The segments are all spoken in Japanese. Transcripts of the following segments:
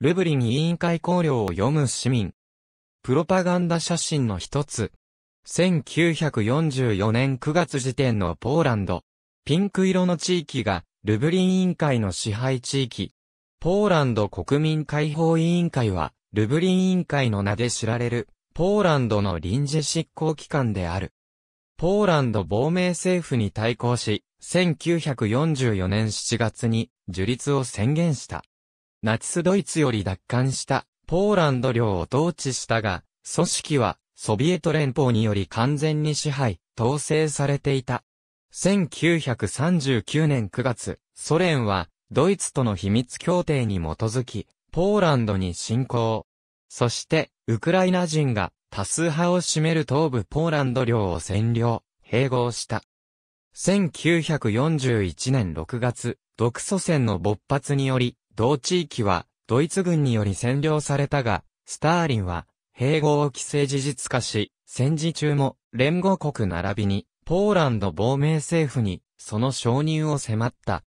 ルブリン委員会綱領を読む市民。プロパガンダ写真の一つ。1944年9月時点のポーランド。ピンク色の地域が、ルブリン委員会の支配地域。ポーランド国民解放委員会は、ルブリン委員会の名で知られる、ポーランドの臨時執行機関である。ポーランド亡命政府に対抗し、1944年7月に樹立を宣言した。ナチスドイツより奪還したポーランド領を統治したが、組織はソビエト連邦により完全に支配、統制されていた。1939年9月、ソ連はドイツとの秘密協定に基づき、ポーランドに侵攻。そして、ウクライナ人が多数派を占める東部ポーランド領を占領、併合した。1941年6月、独ソ戦の勃発により、同地域はドイツ軍により占領されたが、スターリンは併合を規制事実化し、戦時中も連合国並びにポーランド亡命政府にその承認を迫った。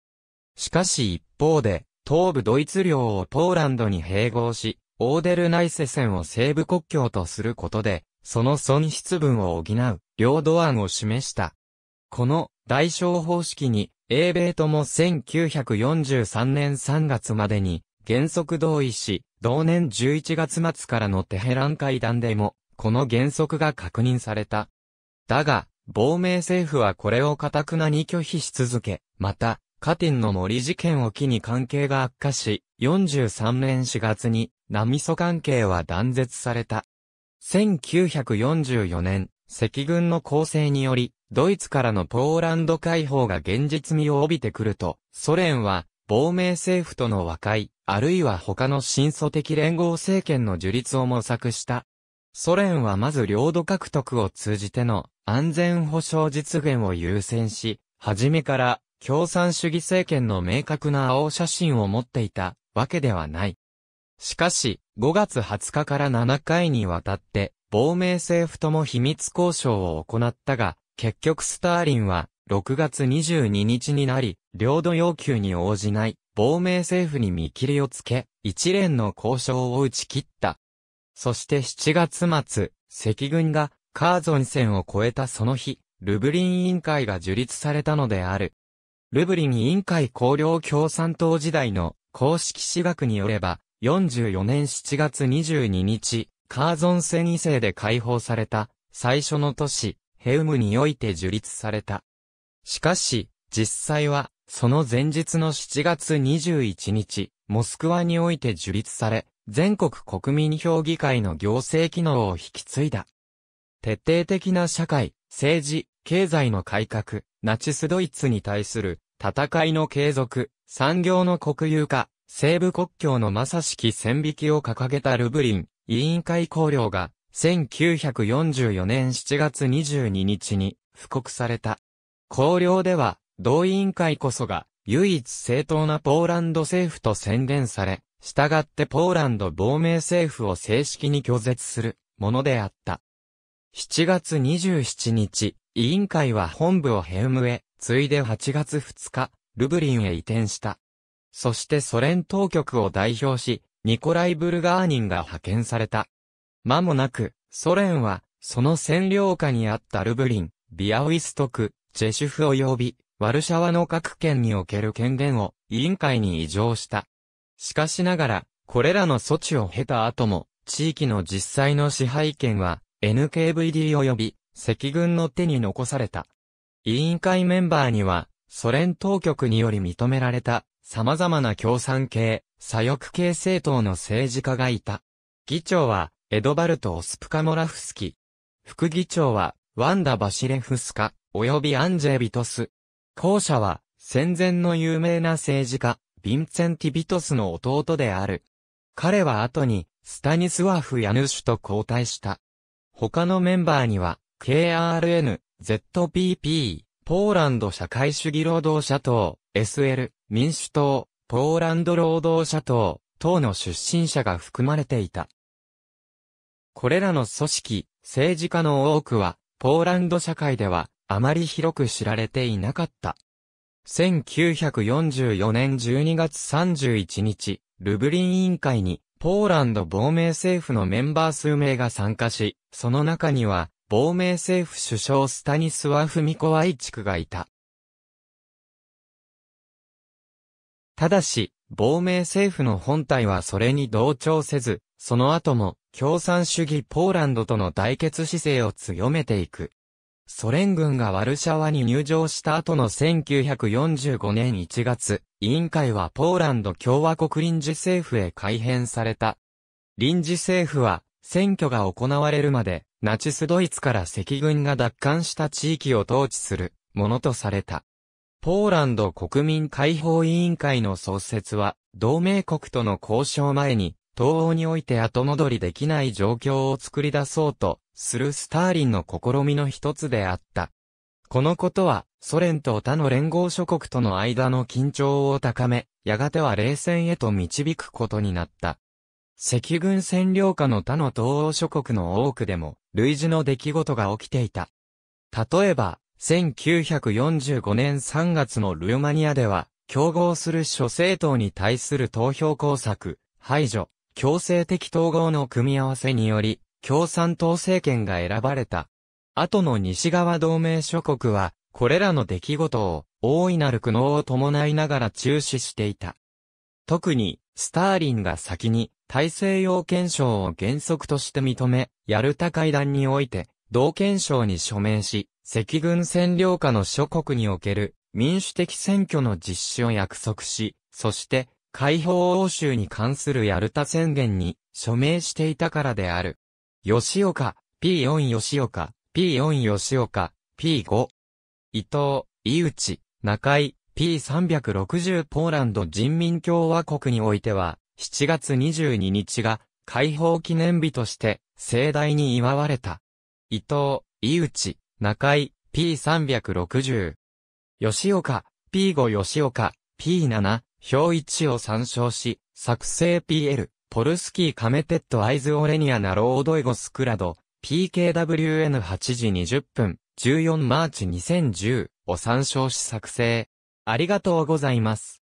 しかし一方で、東部ドイツ領をポーランドに併合し、オーデルナイセ線を西部国境とすることで、その損失分を補う、領土案を示した。この、代償方式に、英米とも1943年3月までに原則同意し、同年11月末からのテヘラン会談でも、この原則が確認された。だが、亡命政府はこれを堅くなに拒否し続け、また、カティンの森事件を機に関係が悪化し、43年4月に、ナミソ関係は断絶された。1944年、赤軍の構成により、ドイツからのポーランド解放が現実味を帯びてくると、ソ連は、亡命政府との和解、あるいは他の新祖的連合政権の樹立を模索した。ソ連はまず領土獲得を通じての安全保障実現を優先し、初めから共産主義政権の明確な青写真を持っていたわけではない。しかし、5月20日から7回にわたって、亡命政府とも秘密交渉を行ったが、結局スターリンは6月22日になり、領土要求に応じない亡命政府に見切りをつけ、一連の交渉を打ち切った。そして7月末、赤軍がカーゾン戦を越えたその日、ルブリン委員会が樹立されたのである。ルブリン委員会公領共産党時代の公式私学によれば、44年7月22日、カーゾン戦以世で解放された、最初の都市、ヘウムにおいて樹立された。しかし、実際は、その前日の7月21日、モスクワにおいて樹立され、全国国民評議会の行政機能を引き継いだ。徹底的な社会、政治、経済の改革、ナチスドイツに対する戦いの継続、産業の国有化、西部国境のまさしき線引きを掲げたルブリン、委員会綱領が1944年7月22日に布告された。綱領では、同委員会こそが唯一正当なポーランド政府と宣言され、従ってポーランド亡命政府を正式に拒絶するものであった。7月27日、委員会は本部をヘウムへ、ついで8月2日、ルブリンへ移転した。そしてソ連当局を代表し、ニコライ・ブルガーニンが派遣された。間もなく、ソ連は、その占領下にあったルブリン、ビアウィストク、ジェシュフ及び、ワルシャワの各県における権限を、委員会に移譲した。しかしながら、これらの措置を経た後も、地域の実際の支配権は、NKVD 及び、赤軍の手に残された。委員会メンバーには、ソ連当局により認められた、様々な共産系、左翼系政党の政治家がいた。議長は、エドバルト・オスプカモラフスキ。副議長は、ワンダ・バシレフスカ、及びアンジェ・ビトス。後者は、戦前の有名な政治家、ヴィンセンティ・ビトスの弟である。彼は後に、スタニスワフ・ヤヌシュと交代した。他のメンバーには、KRN、ZPP、ポーランド社会主義労働者党、SL、民主党、ポーランド労働者党、党の出身者が含まれていた。これらの組織、政治家の多くは、ポーランド社会では、あまり広く知られていなかった。1944年12月31日、ルブリン委員会に、ポーランド亡命政府のメンバー数名が参加し、その中には、亡命政府首相スタニスワ・フミコワイチクがいた。ただし、亡命政府の本体はそれに同調せず、その後も共産主義ポーランドとの対決姿勢を強めていく。ソ連軍がワルシャワに入場した後の1945年1月、委員会はポーランド共和国臨時政府へ改編された。臨時政府は選挙が行われるまでナチスドイツから赤軍が奪還した地域を統治するものとされた。ポーランド国民解放委員会の創設は、同盟国との交渉前に、東欧において後戻りできない状況を作り出そうと、するスターリンの試みの一つであった。このことは、ソ連と他の連合諸国との間の緊張を高め、やがては冷戦へと導くことになった。赤軍占領下の他の東欧諸国の多くでも、類似の出来事が起きていた。例えば、1945年3月のルーマニアでは、競合する諸政党に対する投票工作、排除、強制的統合の組み合わせにより、共産党政権が選ばれた。後の西側同盟諸国は、これらの出来事を、大いなる苦悩を伴いながら注視していた。特に、スターリンが先に、大西洋憲章を原則として認め、ヤルタ会談において、同憲章に署名し、赤軍占領下の諸国における民主的選挙の実施を約束し、そして解放欧州に関するヤルタ宣言に署名していたからである。吉岡、P4 吉岡、P4 吉岡、P5。伊藤、井内、中井、P360 ポーランド人民共和国においては、7月22日が解放記念日として盛大に祝われた。伊藤、井内、中井、P360。吉岡、P5 吉岡、P7、表一を参照し、作成 PL、ポルスキーカメテッドアイズオレニアナロードイゴスクラド、PKWN8 時20分、14マーチ2010を参照し作成。ありがとうございます。